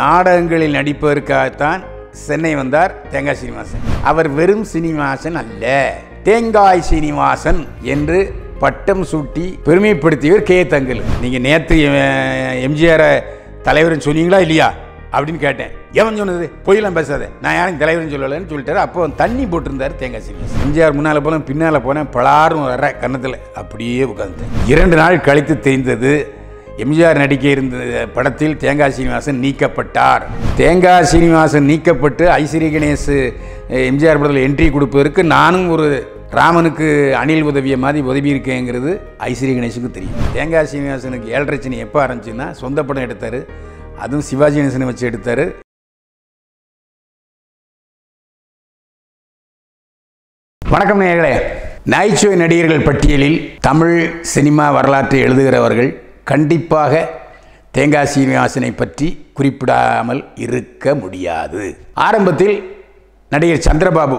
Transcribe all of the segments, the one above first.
நாடகங்களில் நடிப்பதற்காகத்தான் சென்னை வந்தார் தேங்காய் சீனிவாசன் அவர் வெறும் சீனிவாசன் அல்ல தேங்காய் சீனிவாசன் என்று பட்டம் சூட்டி பெருமைப்படுத்தியவர் கே தங்கல் நீங்கள் நேற்று எம்ஜிஆரை தலைவர்னு சொன்னீங்களா இல்லையா அப்படின்னு கேட்டேன் எவன் சொன்னது பொய்யெல்லாம் பேசாத நான் யாரும் தலைவர் சொல்லலைன்னு சொல்லிட்டாரு அப்போ தண்ணி போட்டிருந்தார் தேங்காய் சீனிவாசன் எம்ஜிஆர் முன்னால் போனேன் பின்னால் போனேன் பலாரும் வர கன்னத்தில் அப்படியே உட்காந்து இரண்டு நாள் கழித்து தெரிந்தது எம்ஜிஆர் நடிக்க இருந்த படத்தில் தேங்காய் சீனிவாசன் நீக்கப்பட்டார் தேங்காய் சீனிவாசன் நீக்கப்பட்டு ஐஸ்வரிய கணேஷ் எம்ஜிஆர் படத்தில் என்ட்ரி கொடுப்பதற்கு நானும் ஒரு ராமனுக்கு அணில் உதவிய மாதிரி உதவி இருக்கேங்கிறது ஐஸ்வரிய கணேஷுக்கு தெரியும் தேங்காய் சீனிவாசனுக்கு ஏழரைச்சனி எப்போ ஆரம்பிச்சுன்னா சொந்த படம் எடுத்தார் அதுவும் சிவாஜி கணேசனை வச்சு எடுத்தார் வணக்கம் நடிகர்கள் பட்டியலில் தமிழ் சினிமா வரலாற்றை எழுதுகிறவர்கள் கண்டிப்பாக தேங்காய் சீனிவாசனை பற்றி குறிப்பிடாமல் இருக்க முடியாது ஆரம்பத்தில் நடிகர் சந்திரபாபு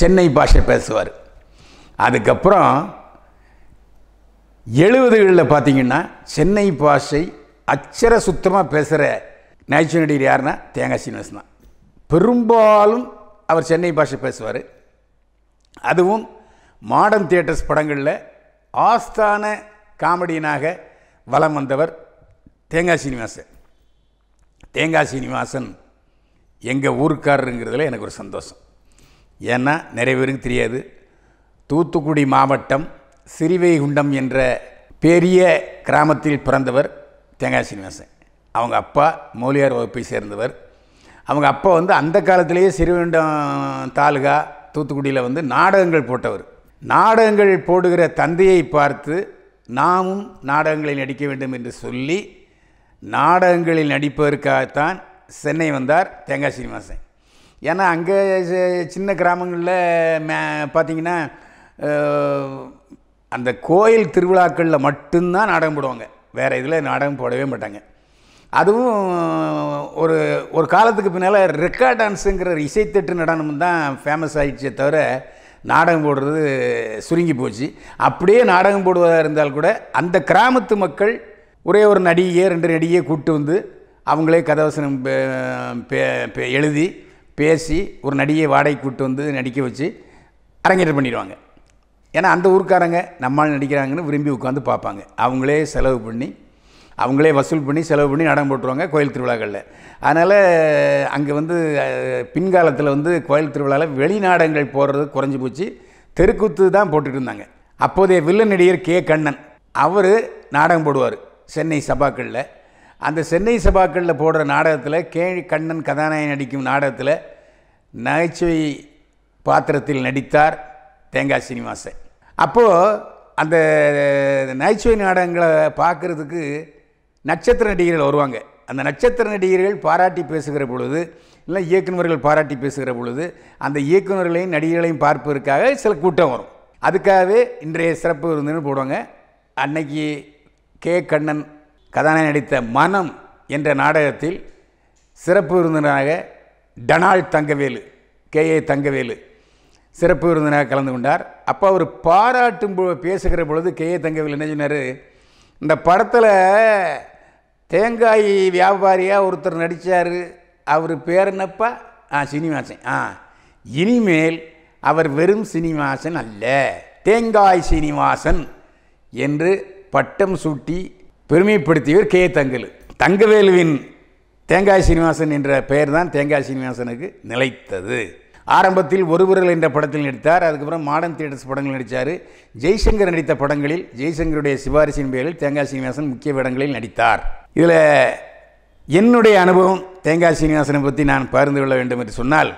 சென்னை பாஷை பேசுவார் அதுக்கப்புறம் எழுபதுகளில் பார்த்திங்கன்னா சென்னை பாஷை அச்சர சுத்தமாக பேசுகிற நகைச்சுவை நடிகர் யாருன்னா தேங்காய் சீனிவாசன் தான் பெரும்பாலும் அவர் சென்னை பாஷை பேசுவார் அதுவும் மாடர்ன் தியேட்டர்ஸ் படங்களில் ஆஸ்தான காமெடியனாக வலம் வந்தவர் தேங்காய் சீனிவாசன் தேங்காய் சீனிவாசன் எங்கள் ஊருக்காரருங்கிறதுல எனக்கு ஒரு சந்தோஷம் ஏன்னா நிறைய பேருக்கு தெரியாது தூத்துக்குடி மாவட்டம் சிறிவைகுண்டம் என்ற பெரிய கிராமத்தில் பிறந்தவர் தேங்காய் சீனிவாசன் அவங்க அப்பா மௌலியார் வகுப்பை சேர்ந்தவர் அவங்க அப்பா வந்து அந்த காலத்திலேயே சிறுவைகுண்டம் தாலுகா தூத்துக்குடியில் வந்து நாடகங்கள் போட்டவர் நாடகங்கள் போடுகிற தந்தையை பார்த்து நாமும் நாடகங்களில் நடிக்க வேண்டும் என்று சொல்லி நாடகங்களில் நடிப்பதற்காகத்தான் சென்னை வந்தார் தேங்காய் சீனிவாசன் ஏன்னா அங்கே சின்ன கிராமங்களில் மே பார்த்திங்கன்னா அந்த கோயில் திருவிழாக்களில் மட்டும்தான் நாடகம் போடுவாங்க வேறு இதில் நாடகம் போடவே மாட்டாங்க அதுவும் ஒரு ஒரு காலத்துக்கு பின்னால் ரெக்கார்ட் டான்ஸுங்கிற இசைத்தட்டு நடனம் தான் ஃபேமஸ் ஆகிடுச்சே தவிர நாடகம் போடுறது சுருங்கி போச்சு அப்படியே நாடகம் போடுவதாக இருந்தால் கூட அந்த கிராமத்து மக்கள் ஒரே ஒரு நடிகையே ரெண்டு நடிகையை கூப்பிட்டு வந்து அவங்களே கதவசனம் எழுதி பேசி ஒரு நடிகையை வாடகை கூப்பிட்டு வந்து நடிக்க வச்சு அரங்கேற்றம் பண்ணிடுவாங்க ஏன்னா அந்த ஊருக்காரங்க நம்மால் நடிக்கிறாங்கன்னு விரும்பி உட்காந்து பார்ப்பாங்க அவங்களே செலவு பண்ணி அவங்களே வசூல் பண்ணி செலவு பண்ணி நடனம் போட்டுருவாங்க கோயில் திருவிழாக்களில் அதனால் அங்கே வந்து பின்காலத்தில் வந்து கோயில் திருவிழாவில் வெளிநாடங்கள் போடுறது குறைஞ்சி போச்சு தெருக்கூத்து தான் போட்டுட்டு இருந்தாங்க அப்போதைய வில்ல நடிகர் கே கண்ணன் அவர் நாடகம் போடுவார் சென்னை சபாக்களில் அந்த சென்னை சபாக்களில் போடுற நாடகத்தில் கே கண்ணன் கதாநாயகன் நடிக்கும் நாடகத்தில் நகைச்சுவை பாத்திரத்தில் நடித்தார் தேங்காய் சீனிவாசன் அப்போது அந்த நகைச்சுவை நாடகங்களை பார்க்குறதுக்கு நட்சத்திர நடிகர்கள் வருவாங்க அந்த நட்சத்திர நடிகர்கள் பாராட்டி பேசுகிற பொழுது இல்லை இயக்குநர்கள் பாராட்டி பேசுகிற பொழுது அந்த இயக்குநர்களையும் நடிகர்களையும் பார்ப்பதற்காக சில கூட்டம் வரும் அதுக்காகவே இன்றைய சிறப்பு விருந்துன்னு போடுவாங்க அன்னைக்கு கே கண்ணன் கதாநாயகன் நடித்த மனம் என்ற நாடகத்தில் சிறப்பு விருந்தினராக டனால் தங்கவேலு கே ஏ தங்கவேலு சிறப்பு விருந்தினராக கலந்து கொண்டார் அப்போ அவர் பாராட்டும் பேசுகிற பொழுது கே ஏ தங்கவேலு என்ன சொன்னார் இந்த படத்தில் தேங்காய் வியாபாரியாக ஒருத்தர் நடித்தார் அவர் பேர் என்னப்பா ஆ சீனிவாசன் ஆ இனிமேல் அவர் வெறும் சீனிவாசன் அல்ல தேங்காய் சீனிவாசன் என்று பட்டம் சூட்டி பெருமைப்படுத்தியவர் கே தங்கல் தங்கவேலுவின் தேங்காய் சீனிவாசன் என்ற பெயர் தான் தேங்காய் சீனிவாசனுக்கு நிலைத்தது ஆரம்பத்தில் ஒருவர்கள் என்ற படத்தில் நடித்தார் அதுக்கப்புறம் மாடர்ன் தியேட்டர்ஸ் படங்கள் நடித்தார் ஜெய்சங்கர் நடித்த படங்களில் ஜெய்சங்கருடைய சிபாரிசின் பெயரில் தேங்காய் சீனிவாசன் முக்கிய படங்களில் நடித்தார் இதில் என்னுடைய அனுபவம் தேங்காய் சீனிவாசனை பற்றி நான் பகிர்ந்து கொள்ள வேண்டும் என்று சொன்னால்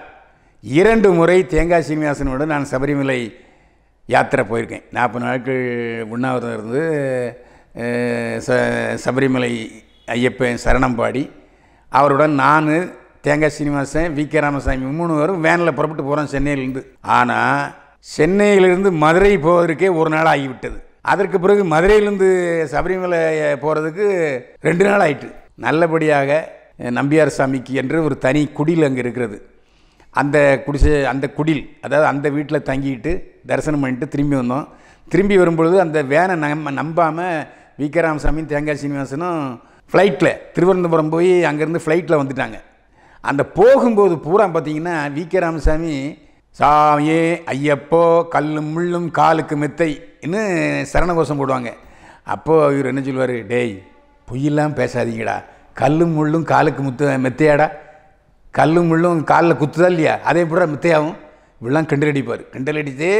இரண்டு முறை தேங்காய் சீனிவாசனோடு நான் சபரிமலை யாத்திரை போயிருக்கேன் நாற்பது நாட்கள் உண்ணாவிரதம் இருந்து ச சபரிமலை ஐயப்பன் சரணம் பாடி அவருடன் நான் தேங்காய் சீனிவாசன் வி கே ராமசாமி மூணு பேரும் வேனில் புறப்பட்டு போகிறோம் சென்னையிலேருந்து ஆனால் சென்னையிலிருந்து மதுரை போவதற்கே ஒரு நாள் ஆகிவிட்டது அதற்கு பிறகு மதுரையிலேருந்து சபரிமலை போகிறதுக்கு ரெண்டு நாள் ஆயிட்டு நல்லபடியாக நம்பியார் சாமிக்கு என்று ஒரு தனி குடில் அங்கே இருக்கிறது அந்த குடிசை அந்த குடில் அதாவது அந்த வீட்டில் தங்கிட்டு தரிசனம் பண்ணிட்டு திரும்பி வந்தோம் திரும்பி வரும்பொழுது அந்த வேனை நம்ம நம்பாமல் வி கே ராமசாமியும் தேங்காய் சீனிவாசனும் ஃப்ளைட்டில் திருவனந்தபுரம் போய் அங்கேருந்து ஃப்ளைட்டில் வந்துட்டாங்க அந்த போகும்போது பூரா பார்த்தீங்கன்னா வி கே ராமசாமி சாமியே ஐயப்போ கல்லும் முள்ளும் காலுக்கு மெத்தைன்னு சரணகோஷம் போடுவாங்க அப்போது இவர் என்ன சொல்லுவார் டேய் பொய்யெல்லாம் பேசாதீங்கடா கல்லும் முள்ளும் காலுக்கு முத்து மெத்தையாடா கல்லும் முள்ளும் காலில் குத்துதா இல்லையா அதே போட மெத்தையாகவும் இப்படிலாம் கிண்டல் அடிப்பார் கிண்டல் அடித்து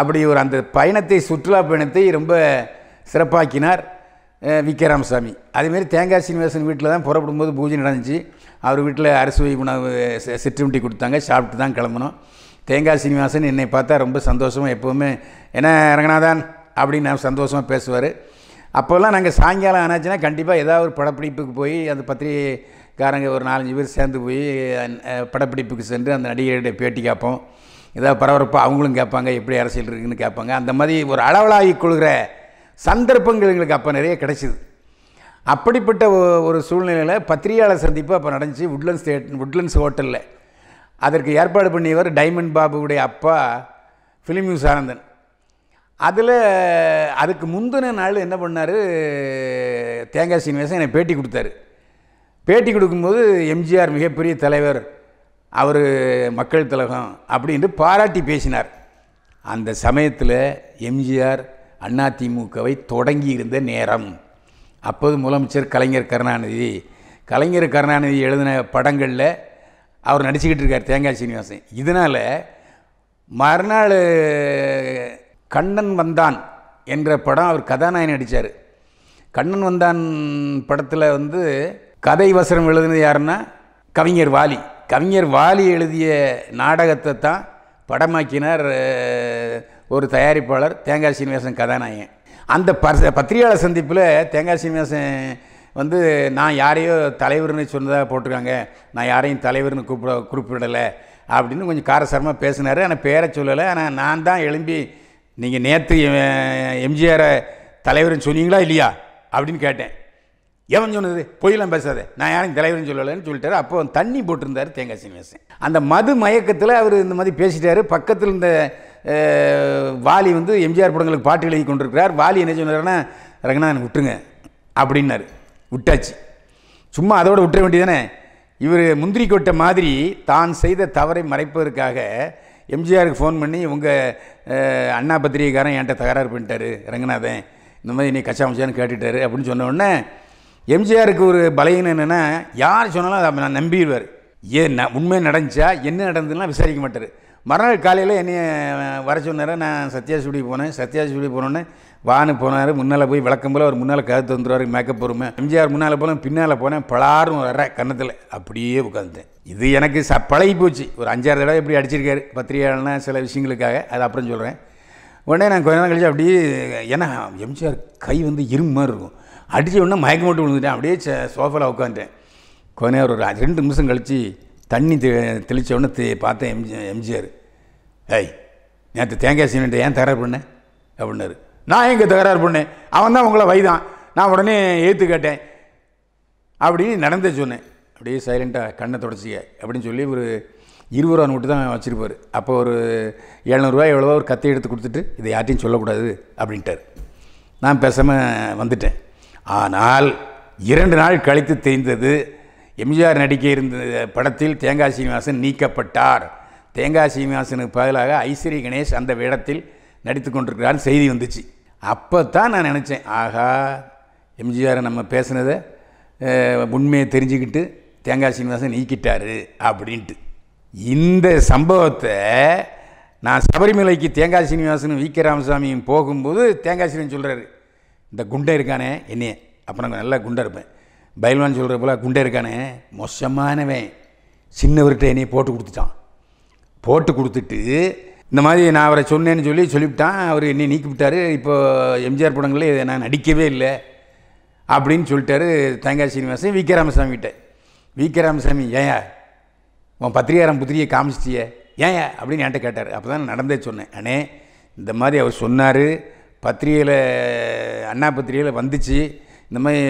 அப்படி ஒரு அந்த பயணத்தை சுற்றுலா பயணத்தை ரொம்ப சிறப்பாக்கினார் வி கே ராமசாமி அதேமாரி தேங்காய் சீனிவாசன் வீட்டில் தான் புறப்படும் போது பூஜை நடந்துச்சு அவர் வீட்டில் அரிசுவை உணவு சிற்றுண்டி கொடுத்தாங்க சாப்பிட்டு தான் கிளம்பணும் தேங்காய் சீனிவாசன் என்னை பார்த்தா ரொம்ப சந்தோஷமாக எப்போவுமே என்ன ரங்கநாதன் அப்படின்னு நான் சந்தோஷமாக பேசுவார் அப்போல்லாம் நாங்கள் சாயங்காலம் ஆனாச்சுன்னா கண்டிப்பாக ஏதாவது ஒரு படப்பிடிப்புக்கு போய் அந்த பத்திரிகைக்காரங்க ஒரு நாலஞ்சு பேர் சேர்ந்து போய் படப்பிடிப்புக்கு சென்று அந்த நடிகர்களுடைய பேட்டி கேட்போம் ஏதாவது பரபரப்பாக அவங்களும் கேட்பாங்க எப்படி அரசியல் இருக்குன்னு கேட்பாங்க அந்த மாதிரி ஒரு அளவலாகி கொள்கிற சந்தர்ப்பங்கள் எங்களுக்கு அப்போ நிறைய கிடைச்சிது அப்படிப்பட்ட ஒரு சூழ்நிலையில் பத்திரிகையாளர் சந்திப்பு அப்போ நடந்துச்சு உட்லண்ட்ஸ் தேட் உட்லண்ட்ஸ் ஹோட்டலில் அதற்கு ஏற்பாடு பண்ணியவர் டைமண்ட் பாபுவுடைய அப்பா ஃபிலிம் யூஸ் ஆனந்தன் அதில் அதுக்கு முந்தின நாள் என்ன பண்ணார் தேங்காய் சீனிவாசன் எனக்கு பேட்டி கொடுத்தாரு பேட்டி கொடுக்கும்போது எம்ஜிஆர் மிகப்பெரிய தலைவர் அவர் மக்கள் திலகம் அப்படின்ட்டு பாராட்டி பேசினார் அந்த சமயத்தில் எம்ஜிஆர் அதிமுகவை தொடங்கி இருந்த நேரம் அப்போது முதலமைச்சர் கலைஞர் கருணாநிதி கலைஞர் கருணாநிதி எழுதின படங்களில் அவர் நடிச்சுக்கிட்டு இருக்கார் தேங்காய் சீனிவாசன் இதனால் மறுநாள் கண்ணன் வந்தான் என்ற படம் அவர் கதாநாயகன் நடித்தார் கண்ணன் வந்தான் படத்தில் வந்து கதை வசனம் எழுதினது யாருன்னா கவிஞர் வாலி கவிஞர் வாலி எழுதிய நாடகத்தை தான் படமாக்கினார் ஒரு தயாரிப்பாளர் தேங்காய் சீனிவாசன் கதாநாயகன் அந்த பர் பத்திரிகையாளர் சந்திப்பில் தேங்காய் சீனிவாசன் வந்து நான் யாரையோ தலைவர்னு சொன்னதாக போட்டிருக்காங்க நான் யாரையும் தலைவர்னு கூப்பிட குறிப்பிடலை அப்படின்னு கொஞ்சம் காரசாரமாக பேசினார் ஆனால் பேரை சொல்லலை ஆனால் நான் தான் எழும்பி நீங்கள் நேற்று எம்ஜிஆரை தலைவர்னு சொன்னீங்களா இல்லையா அப்படின்னு கேட்டேன் எவன் சொன்னது பொய்யெல்லாம் பேசாதே நான் யாரும் தலைவர்னு சொல்லலைன்னு சொல்லிட்டாரு அப்போ தண்ணி போட்டிருந்தார் தேங்காய் சீனிவாசன் அந்த மது மயக்கத்தில் அவர் இந்த மாதிரி பேசிட்டார் பக்கத்தில் இருந்த வாலி வந்து எம்ஜிஆர் படங்களுக்கு பாட்டு எழுதி கொண்டிருக்கிறார் வாலி என்ன சொன்னார்னா ரங்கநாதன் விட்டுருங்க அப்படின்னாரு விட்டாச்சு சும்மா அதோடு விட்டுற வேண்டியதானே இவர் முந்திரி கொட்ட மாதிரி தான் செய்த தவறை மறைப்பதற்காக எம்ஜிஆருக்கு ஃபோன் பண்ணி உங்கள் அண்ணா பத்திரிகைக்காரன் என்கிட்ட தகராறு பண்ணிட்டார் ரங்கநாதன் இந்த மாதிரி கச்சா கச்சாமச்சான்னு கேட்டுட்டாரு அப்படின்னு சொன்ன உடனே எம்ஜிஆருக்கு ஒரு பலகீனம் என்னென்னா யார் சொன்னாலும் அதை நான் நம்பிடுவார் ஏன் உண்மையாக நடந்துச்சா என்ன நடந்ததுன்னா விசாரிக்க மாட்டார் மறுநாள் காலையில் என்னையை வர சொன்னார் நான் சத்யா சுடி போனேன் சத்யா சுடி போனோன்னே வானு போனார் முன்னால் போய் விளக்கம் போல் அவர் முன்னால் கருத்து வந்துடுவார் மேக்கப் பொறுமை எம்ஜிஆர் முன்னால் போனால் பின்னால் போனேன் பலாரும் வர கன்னத்தில் அப்படியே உட்காந்துட்டேன் இது எனக்கு ச பழகி போச்சு ஒரு அஞ்சாறு தடவை எப்படி அடிச்சிருக்காரு பத்திரிகையாளனா சில விஷயங்களுக்காக அது அப்புறம் சொல்கிறேன் உடனே நான் கொஞ்ச நேரம் கழிச்சு அப்படியே ஏன்னா எம்ஜிஆர் கை வந்து இரும்பு மாதிரி இருக்கும் அடித்த உடனே மயக்கம் மட்டும் விழுந்துட்டேன் அப்படியே சோஃபாவில் உட்காந்துட்டேன் கொஞ்ச நேரம் ஒரு ரெண்டு நிமிஷம் கழித்து தண்ணி தெ தெளித்தோடனே பார்த்தேன் எம்ஜி எம்ஜிஆர் ஐய் நேற்று தேங்காய் சீனிட்ட ஏன் தகராறு பண்ணேன் அப்படின்னாரு நான் எங்கே தகராறு பண்ணேன் அவன் தான் உங்களை வைதான் நான் உடனே ஏற்று கேட்டேன் அப்படின்னு நடந்தே சொன்னேன் அப்படியே சைலண்ட்டாக கண்ணை தொடச்சிக்க அப்படின்னு சொல்லி ஒரு இருபது ரூபா நோட்டு தான் வச்சுருப்பார் அப்போ ஒரு எழுநூறுவா எவ்வளோ ஒரு கத்தை எடுத்து கொடுத்துட்டு இதை யார்ட்டையும் சொல்லக்கூடாது அப்படின்ட்டார் நான் பேசாமல் வந்துட்டேன் ஆனால் இரண்டு நாள் கழித்து தெரிந்தது எம்ஜிஆர் நடிக்க இருந்த படத்தில் தேங்காய் சீனிவாசன் நீக்கப்பட்டார் தேங்காய் சீனிவாசனுக்கு பதிலாக ஐஸ்வரி கணேஷ் அந்த இடத்தில் நடித்து கொண்டிருக்கிறான்னு செய்தி வந்துச்சு அப்போ தான் நான் நினச்சேன் ஆகா எம்ஜிஆரை நம்ம பேசுனதை உண்மையை தெரிஞ்சுக்கிட்டு தேங்காய் சீனிவாசன் நீக்கிட்டாரு அப்படின்ட்டு இந்த சம்பவத்தை நான் சபரிமலைக்கு தேங்காய் சீனிவாசனும் வி கே ராமசாமியும் போகும்போது தேங்காய் சீனன் சொல்கிறாரு இந்த குண்டை இருக்கானே என்னையே அப்போ நாங்கள் நல்லா குண்டை இருப்பேன் பயல்வான் சொல்கிற போல் குண்டே இருக்கானே மோசமானவன் சின்னவர்கிட்ட என்னையை போட்டு கொடுத்துட்டான் போட்டு கொடுத்துட்டு இந்த மாதிரி நான் அவரை சொன்னேன்னு சொல்லி சொல்லிவிட்டான் அவர் என்னை நீக்கி விட்டார் இப்போது எம்ஜிஆர் படங்களில் இதை நான் நடிக்கவே இல்லை அப்படின்னு சொல்லிட்டாரு தேங்காய் சீனிவாசன் வி கே ராமசாமி கிட்ட வி கே ராமசாமி ஏயா உன் பத்திரிகாரம் புத்திரியை காமிச்சிட்டிய ஏயா அப்படின்னு என்கிட்ட கேட்டார் அப்போ தான் நடந்தே சொன்னேன் அண்ணே இந்த மாதிரி அவர் சொன்னார் பத்திரிகையில் அண்ணா பத்திரிகையில் வந்துச்சு இந்த மாதிரி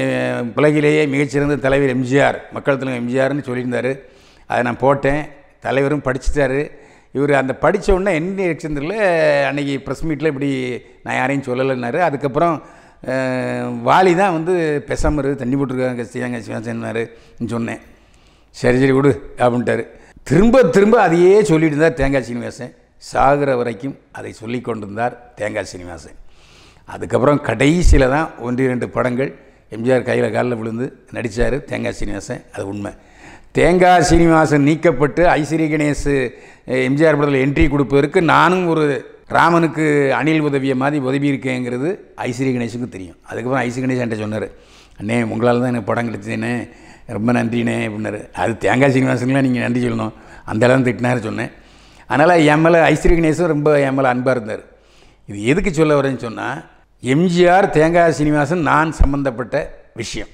உலகிலேயே மிகச்சிறந்த தலைவர் எம்ஜிஆர் மக்கள் தலைவர் எம்ஜிஆர்னு சொல்லியிருந்தார் அதை நான் போட்டேன் தலைவரும் படிச்சிட்டார் இவர் அந்த படித்த உடனே என்ன எக்ஸ்டந்தில் அன்றைக்கி ப்ரெஸ் மீட்டில் இப்படி நான் யாரையும் சொல்லலைன்னாரு அதுக்கப்புறம் வாலி தான் வந்து பெசாமல் தண்ணி போட்டிருக்காங்க சிவங்க சிவசேனாரு சொன்னேன் சரி சரி விடு அப்படின்ட்டார் திரும்ப திரும்ப அதையே சொல்லிட்டு இருந்தார் தேங்காய் சீனிவாசன் சாகிற வரைக்கும் அதை சொல்லி கொண்டிருந்தார் தேங்காய் சீனிவாசன் அதுக்கப்புறம் கடைசியில் தான் ஒன்று இரண்டு படங்கள் எம்ஜிஆர் கையில் காலில் விழுந்து நடித்தார் தேங்காய் சீனிவாசன் அது உண்மை தேங்காய் சீனிவாசன் நீக்கப்பட்டு ஐஸ்வரிய கணேஷ் எம்ஜிஆர் படத்தில் என்ட்ரி கொடுப்பதற்கு நானும் ஒரு ராமனுக்கு அணில் உதவிய மாதிரி உதவி இருக்கேங்கிறது ஐஸ்வரிய கணேஷுக்கு தெரியும் அதுக்கப்புறம் ஐஸ்வரிய கணேஷ் சொன்னார் அண்ணே உங்களால் தான் எனக்கு படம் கிடைச்சதுன்னு ரொம்ப நன்றிண்ணே அப்படின்னாரு அது தேங்காய் சீனிவாசன்லாம் நீங்கள் நன்றி சொல்லணும் அந்த அளவு திட்டினாரு சொன்னேன் அதனால் எம்எல்ஏ மேலே ஐஸ்வரிய கணேசும் ரொம்ப எம்எல்ஏ அன்பாக இருந்தார் இது எதுக்கு சொல்ல வரேன்னு சொன்னால் எம்ஜிஆர் தேங்காய் சீனிவாசன் நான் சம்மந்தப்பட்ட விஷயம்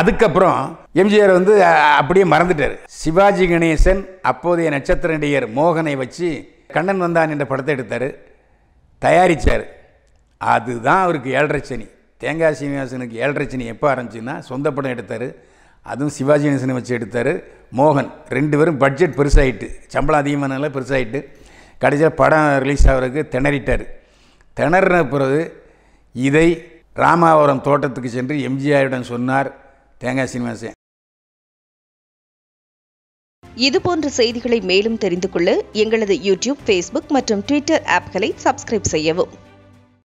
அதுக்கப்புறம் எம்ஜிஆர் வந்து அப்படியே மறந்துட்டார் சிவாஜி கணேசன் அப்போதைய நட்சத்திர நடிகர் மோகனை வச்சு கண்ணன் வந்தான் என்ற படத்தை எடுத்தார் தயாரித்தார் அதுதான் அவருக்கு ஏழரை சனி தேங்காய் சீனிவாசனுக்கு ஏழரை சனி எப்போ ஆரம்பிச்சுன்னா சொந்த படம் எடுத்தார் அதுவும் சிவாஜி கணேசனை வச்சு எடுத்தார் மோகன் ரெண்டு பேரும் பட்ஜெட் பெருசாகிட்டு சம்பளம் அதிகமானால பெருசாகிட்டு கடைசியாக படம் ரிலீஸ் ஆகிறதுக்கு திணறிட்டார் திணறின பிறகு இதை ராமாவரம் தோட்டத்துக்கு சென்று எம்ஜிஆருடன் சொன்னார் தேங்காய் சீனிவாசன் இதுபோன்ற செய்திகளை மேலும் தெரிந்து கொள்ள எங்களது யூடியூப் ஃபேஸ்புக் மற்றும் ட்விட்டர் ஆப்களை சப்ஸ்கிரைப் செய்யவும்